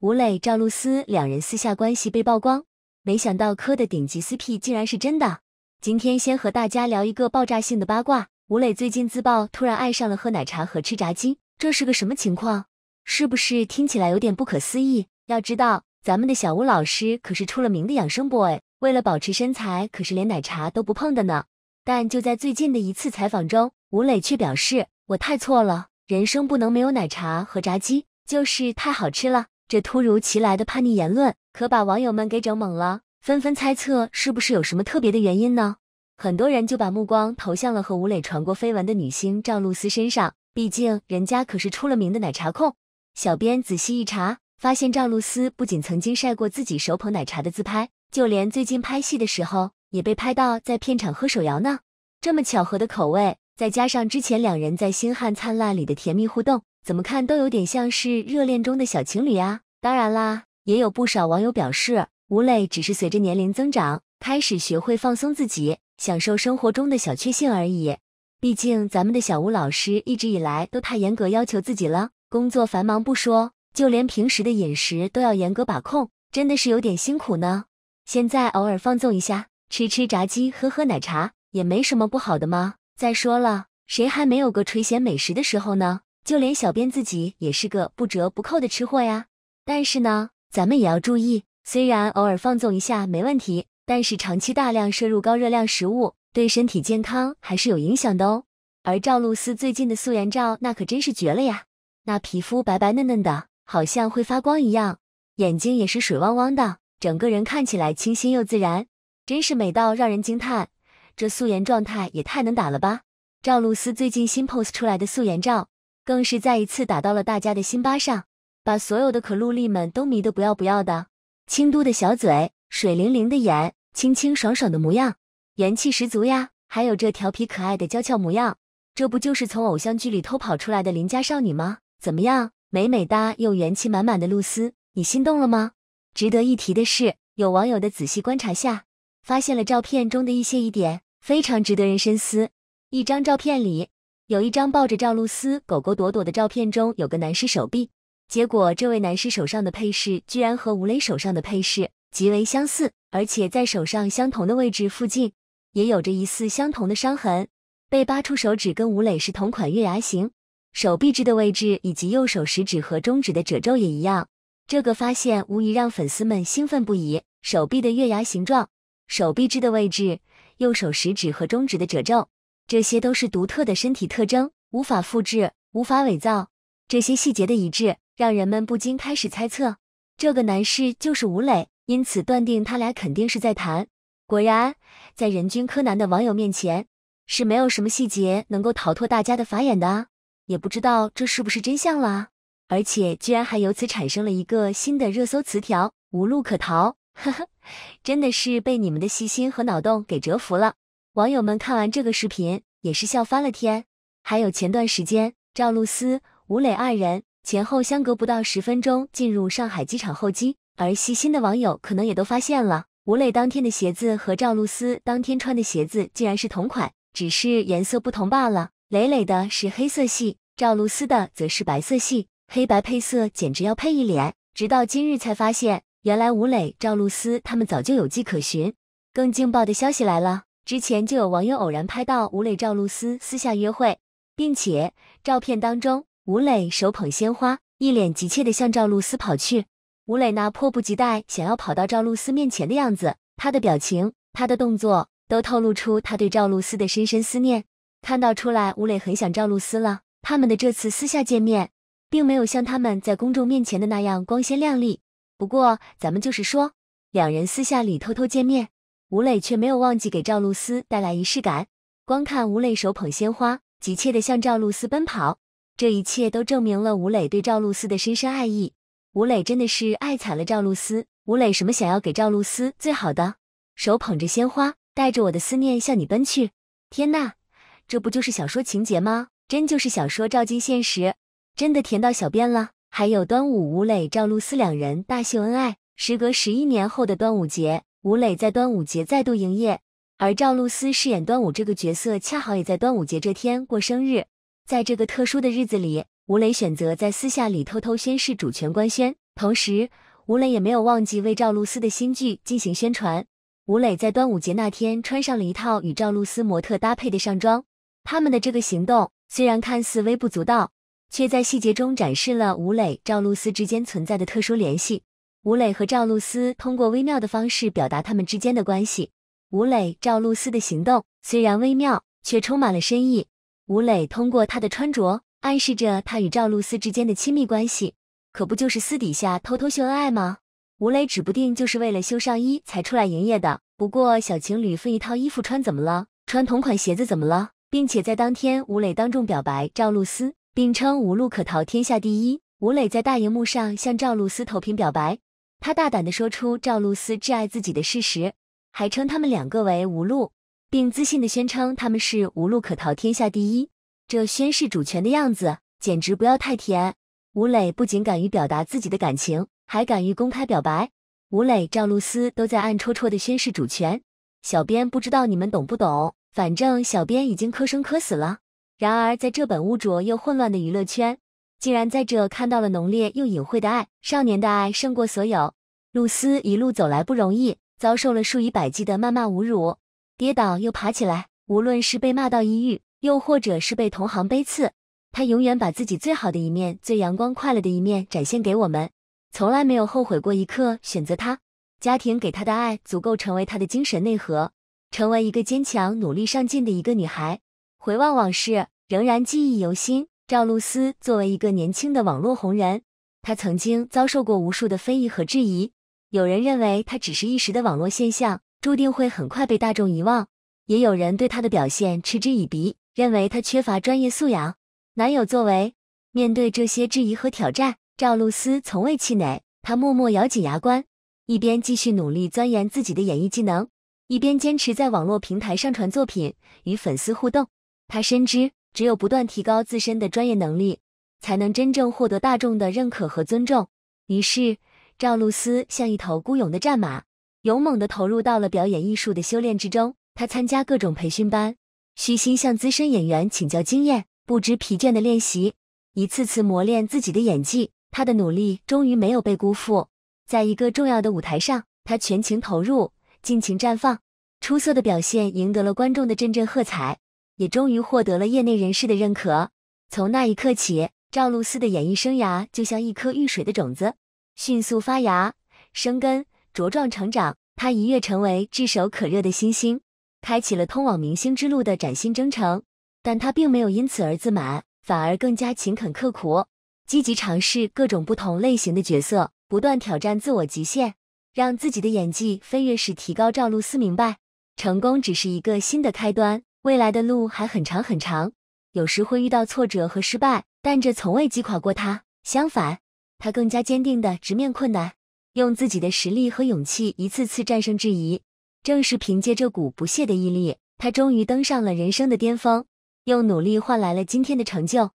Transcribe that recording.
吴磊、赵露思两人私下关系被曝光，没想到柯的顶级 CP 竟然是真的。今天先和大家聊一个爆炸性的八卦：吴磊最近自曝突然爱上了喝奶茶和吃炸鸡，这是个什么情况？是不是听起来有点不可思议？要知道，咱们的小吴老师可是出了名的养生 boy，为了保持身材，可是连奶茶都不碰的呢。但就在最近的一次采访中，吴磊却表示：“我太错了，人生不能没有奶茶和炸鸡，就是太好吃了。”这突如其来的叛逆言论，可把网友们给整懵了，纷纷猜测是不是有什么特别的原因呢？很多人就把目光投向了和吴磊传过绯闻的女星赵露思身上，毕竟人家可是出了名的奶茶控。小编仔细一查，发现赵露思不仅曾经晒过自己手捧奶茶的自拍，就连最近拍戏的时候，也被拍到在片场喝手摇呢。这么巧合的口味，再加上之前两人在《星汉灿烂》里的甜蜜互动，怎么看都有点像是热恋中的小情侣啊！当然啦，也有不少网友表示，吴磊只是随着年龄增长，开始学会放松自己，享受生活中的小确幸而已。毕竟咱们的小吴老师一直以来都太严格要求自己了，工作繁忙不说，就连平时的饮食都要严格把控，真的是有点辛苦呢。现在偶尔放纵一下，吃吃炸鸡，喝喝奶茶，也没什么不好的吗？再说了，谁还没有个垂涎美食的时候呢？就连小编自己也是个不折不扣的吃货呀。但是呢，咱们也要注意，虽然偶尔放纵一下没问题，但是长期大量摄入高热量食物对身体健康还是有影响的哦。而赵露思最近的素颜照那可真是绝了呀，那皮肤白白嫩嫩的，好像会发光一样，眼睛也是水汪汪的，整个人看起来清新又自然，真是美到让人惊叹。这素颜状态也太能打了吧！赵露思最近新 p o s e 出来的素颜照，更是再一次打到了大家的心巴上。把所有的可露丽们都迷得不要不要的，清都的小嘴，水灵灵的眼，清清爽爽的模样，元气十足呀！还有这调皮可爱的娇俏模样，这不就是从偶像剧里偷跑出来的邻家少女吗？怎么样，美美哒，又元气满满的露丝，你心动了吗？值得一提的是，有网友的仔细观察下，发现了照片中的一些疑点，非常值得人深思。一张照片里，有一张抱着赵露思狗狗朵朵的照片中，有个男士手臂。结果，这位男士手上的配饰居然和吴磊手上的配饰极为相似，而且在手上相同的位置附近，也有着疑似相同的伤痕。被扒出手指跟吴磊是同款月牙形，手臂肢的位置以及右手食指和中指的褶皱也一样。这个发现无疑让粉丝们兴奋不已。手臂的月牙形状、手臂肢的位置、右手食指和中指的褶皱，这些都是独特的身体特征，无法复制，无法伪造。这些细节的一致。让人们不禁开始猜测，这个男士就是吴磊，因此断定他俩肯定是在谈。果然，在人均柯南的网友面前，是没有什么细节能够逃脱大家的法眼的啊！也不知道这是不是真相了，而且居然还由此产生了一个新的热搜词条“无路可逃”，呵呵，真的是被你们的细心和脑洞给折服了。网友们看完这个视频也是笑翻了天。还有前段时间，赵露思、吴磊二人。前后相隔不到十分钟，进入上海机场候机。而细心的网友可能也都发现了，吴磊当天的鞋子和赵露思当天穿的鞋子竟然是同款，只是颜色不同罢了。磊磊的是黑色系，赵露思的则是白色系，黑白配色简直要配一脸。直到今日才发现，原来吴磊、赵露思他们早就有迹可循。更劲爆的消息来了，之前就有网友偶然拍到吴磊、赵露思私下约会，并且照片当中。吴磊手捧鲜花，一脸急切地向赵露思跑去。吴磊那迫不及待想要跑到赵露思面前的样子，他的表情、他的动作都透露出他对赵露思的深深思念。看到出来，吴磊很想赵露思了。他们的这次私下见面，并没有像他们在公众面前的那样光鲜亮丽。不过，咱们就是说，两人私下里偷偷见面，吴磊却没有忘记给赵露思带来仪式感。光看吴磊手捧鲜花，急切地向赵露思奔跑。这一切都证明了吴磊对赵露思的深深爱意。吴磊真的是爱惨了赵露思。吴磊什么想要给赵露思最好的？手捧着鲜花，带着我的思念向你奔去。天呐，这不就是小说情节吗？真就是小说照进现实，真的甜到小便了。还有端午，吴磊、赵露思两人大秀恩爱。时隔十一年后的端午节，吴磊在端午节再度营业，而赵露思饰演端午这个角色，恰好也在端午节这天过生日。在这个特殊的日子里，吴磊选择在私下里偷偷宣誓主权官宣，同时，吴磊也没有忘记为赵露思的新剧进行宣传。吴磊在端午节那天穿上了一套与赵露思模特搭配的上装。他们的这个行动虽然看似微不足道，却在细节中展示了吴磊、赵露思之间存在的特殊联系。吴磊和赵露思通过微妙的方式表达他们之间的关系。吴磊、赵露思的行动虽然微妙，却充满了深意。吴磊通过他的穿着暗示着他与赵露思之间的亲密关系，可不就是私底下偷偷秀恩爱吗？吴磊指不定就是为了修上衣才出来营业的。不过小情侣分一套衣服穿怎么了？穿同款鞋子怎么了？并且在当天，吴磊当众表白赵露思，并称无路可逃，天下第一。吴磊在大荧幕上向赵露思投屏表白，他大胆地说出赵露思挚爱自己的事实，还称他们两个为无路。并自信地宣称他们是无路可逃，天下第一。这宣誓主权的样子简直不要太甜。吴磊不仅敢于表达自己的感情，还敢于公开表白。吴磊、赵露思都在暗戳戳地宣誓主权。小编不知道你们懂不懂，反正小编已经磕生磕死了。然而，在这本污浊又混乱的娱乐圈，竟然在这看到了浓烈又隐晦的爱。少年的爱胜过所有。露丝一路走来不容易，遭受了数以百计的谩骂侮辱。跌倒又爬起来，无论是被骂到抑郁，又或者是被同行背刺，她永远把自己最好的一面、最阳光快乐的一面展现给我们，从来没有后悔过一刻。选择她，家庭给她的爱足够成为她的精神内核，成为一个坚强、努力上进的一个女孩。回望往事，仍然记忆犹新。赵露思作为一个年轻的网络红人，她曾经遭受过无数的非议和质疑，有人认为她只是一时的网络现象。注定会很快被大众遗忘，也有人对她的表现嗤之以鼻，认为她缺乏专业素养，难有作为。面对这些质疑和挑战，赵露思从未气馁，她默默咬紧牙关，一边继续努力钻研自己的演艺技能，一边坚持在网络平台上传作品，与粉丝互动。她深知，只有不断提高自身的专业能力，才能真正获得大众的认可和尊重。于是，赵露思像一头孤勇的战马。勇猛地投入到了表演艺术的修炼之中，他参加各种培训班，虚心向资深演员请教经验，不知疲倦的练习，一次次磨练自己的演技。他的努力终于没有被辜负，在一个重要的舞台上，他全情投入，尽情绽放，出色的表现赢得了观众的阵阵喝彩，也终于获得了业内人士的认可。从那一刻起，赵露思的演艺生涯就像一颗遇水的种子，迅速发芽、生根。茁壮成长，他一跃成为炙手可热的新星，开启了通往明星之路的崭新征程。但他并没有因此而自满，反而更加勤恳刻苦，积极尝试各种不同类型的角色，不断挑战自我极限，让自己的演技飞跃式提高。赵露思明白，成功只是一个新的开端，未来的路还很长很长，有时会遇到挫折和失败，但这从未击垮过他。相反，他更加坚定地直面困难。用自己的实力和勇气，一次次战胜质疑。正是凭借这股不懈的毅力，他终于登上了人生的巅峰，用努力换来了今天的成就。